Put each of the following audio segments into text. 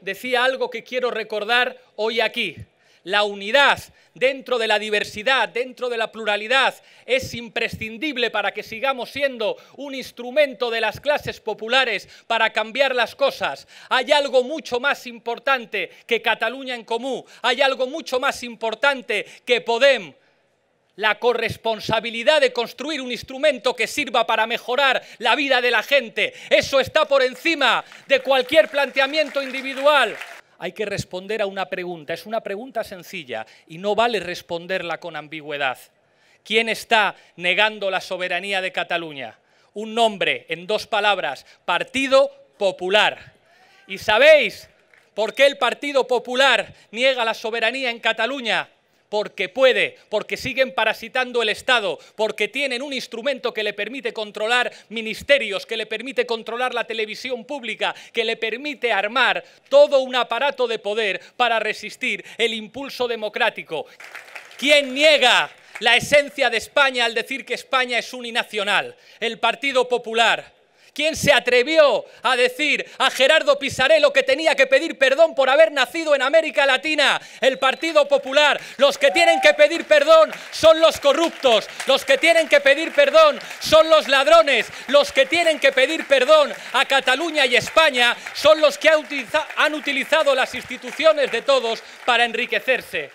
decía algo que quiero recordar hoy aquí. La unidad dentro de la diversidad, dentro de la pluralidad, es imprescindible para que sigamos siendo un instrumento de las clases populares para cambiar las cosas. Hay algo mucho más importante que Cataluña en Comú, hay algo mucho más importante que Podem la corresponsabilidad de construir un instrumento que sirva para mejorar la vida de la gente. Eso está por encima de cualquier planteamiento individual. Hay que responder a una pregunta. Es una pregunta sencilla y no vale responderla con ambigüedad. ¿Quién está negando la soberanía de Cataluña? Un nombre, en dos palabras, Partido Popular. ¿Y sabéis por qué el Partido Popular niega la soberanía en Cataluña? porque puede, porque siguen parasitando el Estado, porque tienen un instrumento que le permite controlar ministerios, que le permite controlar la televisión pública, que le permite armar todo un aparato de poder para resistir el impulso democrático. ¿Quién niega la esencia de España al decir que España es uninacional? El Partido Popular ¿Quién se atrevió a decir a Gerardo Pisarello que tenía que pedir perdón por haber nacido en América Latina? El Partido Popular. Los que tienen que pedir perdón son los corruptos. Los que tienen que pedir perdón son los ladrones. Los que tienen que pedir perdón a Cataluña y España son los que han utilizado las instituciones de todos para enriquecerse.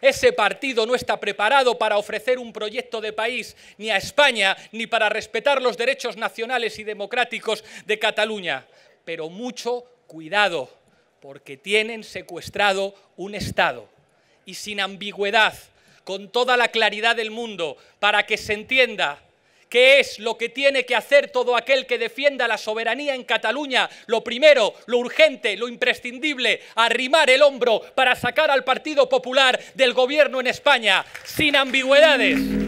Ese partido no está preparado para ofrecer un proyecto de país ni a España, ni para respetar los derechos nacionales y democráticos de Cataluña. Pero mucho cuidado, porque tienen secuestrado un Estado. Y sin ambigüedad, con toda la claridad del mundo, para que se entienda ¿Qué es lo que tiene que hacer todo aquel que defienda la soberanía en Cataluña? Lo primero, lo urgente, lo imprescindible, arrimar el hombro para sacar al Partido Popular del gobierno en España, sin ambigüedades.